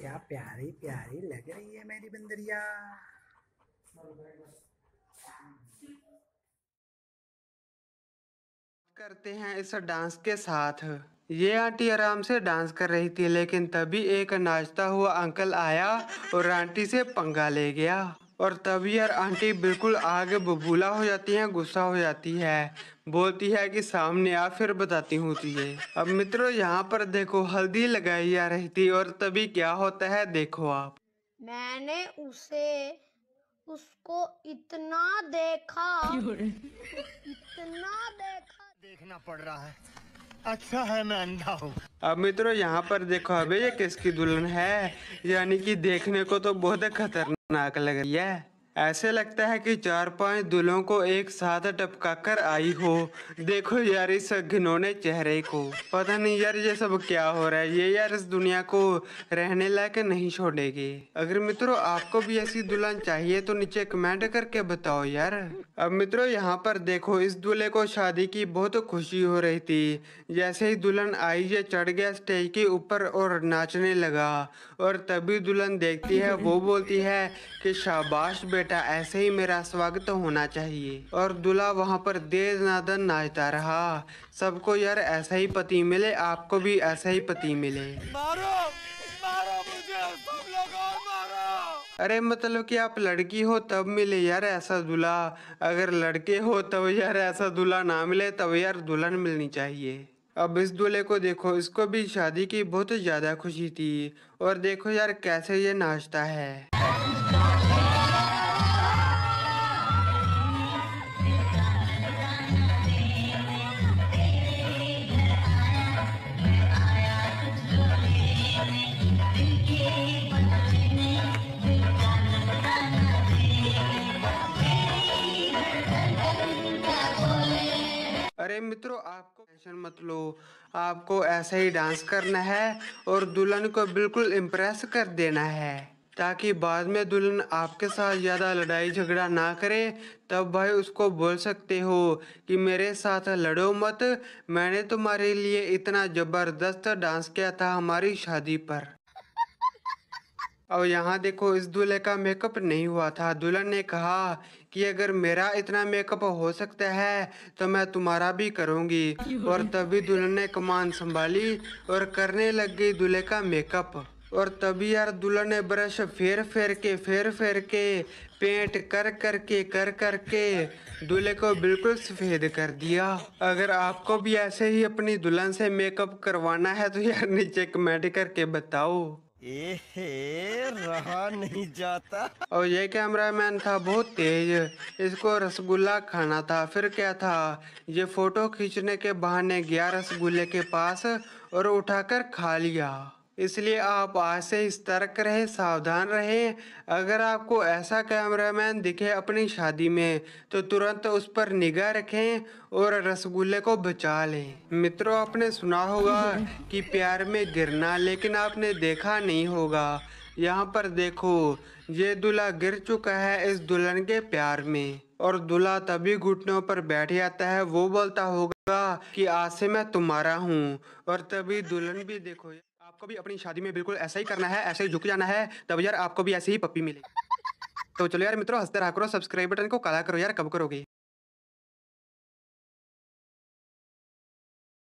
क्या प्यारी प्यारी लग रही है मेरी बंदरिया करते हैं इस डांस के साथ ये आंटी आराम से डांस कर रही थी लेकिन तभी एक नाचता हुआ अंकल आया और आंटी से पंगा ले गया और तभी यार आंटी बिल्कुल आगे बबूला हो जाती है गुस्सा हो जाती है बोलती है कि सामने आ फिर बताती हूँ तुझे अब मित्रों यहाँ पर देखो हल्दी लगाई जा रही थी और तभी क्या होता है देखो आप मैंने उसे उसको इतना देखा इतना देखा देखना पड़ रहा है अच्छा है मैं अंधा हूँ अब मित्रों यहाँ पर देखो अभी ये किसकी दुल्हन है यानी कि देखने को तो बहुत खतरनाक लग रही है ऐसे लगता है कि चार पांच दुल्हों को एक साथ टपका कर आई हो देखो यार इस घिनौने चेहरे को पता नहीं यार ये सब क्या हो रहा है ये यार इस दुनिया को रहने लायक नहीं छोड़ेगी अगर मित्रों आपको भी ऐसी दुल्हन चाहिए तो नीचे कमेंट करके बताओ यार अब मित्रों यहाँ पर देखो इस दूल्हे को शादी की बहुत खुशी हो रही थी जैसे ही दुल्हन आई ये चढ़ गया स्टेज के ऊपर और नाचने लगा और तभी दुल्हन देखती है वो बोलती है कि शाबाश बेटा बेटा ऐसे ही मेरा स्वागत होना चाहिए और दूल्हा वहाँ पर देर नादन नाचता रहा सबको यार ऐसा ही पति मिले आपको भी ऐसा ही पति मिले मारो, मारो मुझे, सब लोगों मारो। अरे मतलब कि आप लड़की हो तब मिले यार ऐसा दूल्हा अगर लड़के हो तब यार ऐसा दूल्हा ना मिले तब यार दुल्हन मिलनी चाहिए अब इस दूल्हे को देखो इसको भी शादी की बहुत ज़्यादा खुशी थी और देखो यार कैसे ये नाचता है मित्रों आपको टेंशन मत लो आपको ऐसे ही डांस करना है और दुल्हन को बिल्कुल इम्प्रेस कर देना है ताकि बाद में दुल्हन आपके साथ ज़्यादा लड़ाई झगड़ा ना करे तब भाई उसको बोल सकते हो कि मेरे साथ लड़ो मत मैंने तुम्हारे लिए इतना ज़बरदस्त डांस किया था हमारी शादी पर और यहाँ देखो इस दूल्हे का मेकअप नहीं हुआ था दुल्हन ने कहा कि अगर मेरा इतना मेकअप हो सकता है तो मैं तुम्हारा भी करूँगी और तभी दुल्हन ने कमान संभाली और करने लग गई दूल्हे का मेकअप और तभी यार दुल्हन ने ब्रश फेर फेर के फेर फेर के पेंट कर कर के कर कर के दूल्हे को बिल्कुल सफ़ेद कर दिया अगर आपको भी ऐसे ही अपनी दुल्हन से मेकअप करवाना है तो यार नीचे कमेंट करके बताओ एहे रहा नहीं जाता और ये कैमरा मैन था बहुत तेज इसको रसगुल्ला खाना था फिर क्या था ये फोटो खींचने के बहाने गया रसगुल्ले के पास और उठाकर खा लिया इसलिए आप आज से सतर्क रहे सावधान रहे अगर आपको ऐसा कैमरामैन दिखे अपनी शादी में तो तुरंत उस पर निगाह रखें और रसगुल्ले को बचा लें मित्रों आपने सुना होगा कि प्यार में गिरना लेकिन आपने देखा नहीं होगा यहाँ पर देखो ये दूल्हा गिर चुका है इस दुल्हन के प्यार में और दूल्हा तभी घुटनों पर बैठ जाता है वो बोलता होगा कि आज से मैं तुम्हारा हूँ और तभी दुल्हन भी देखो आपको भी अपनी शादी में बिल्कुल ऐसा ही करना है ऐसे ही झुक जाना है तब यार आपको भी ऐसे ही पप्पी मिलेगी तो चलो यार मित्रों हंसते रहा करो सब्सक्राइब बटन को काला करो यार कब करोगे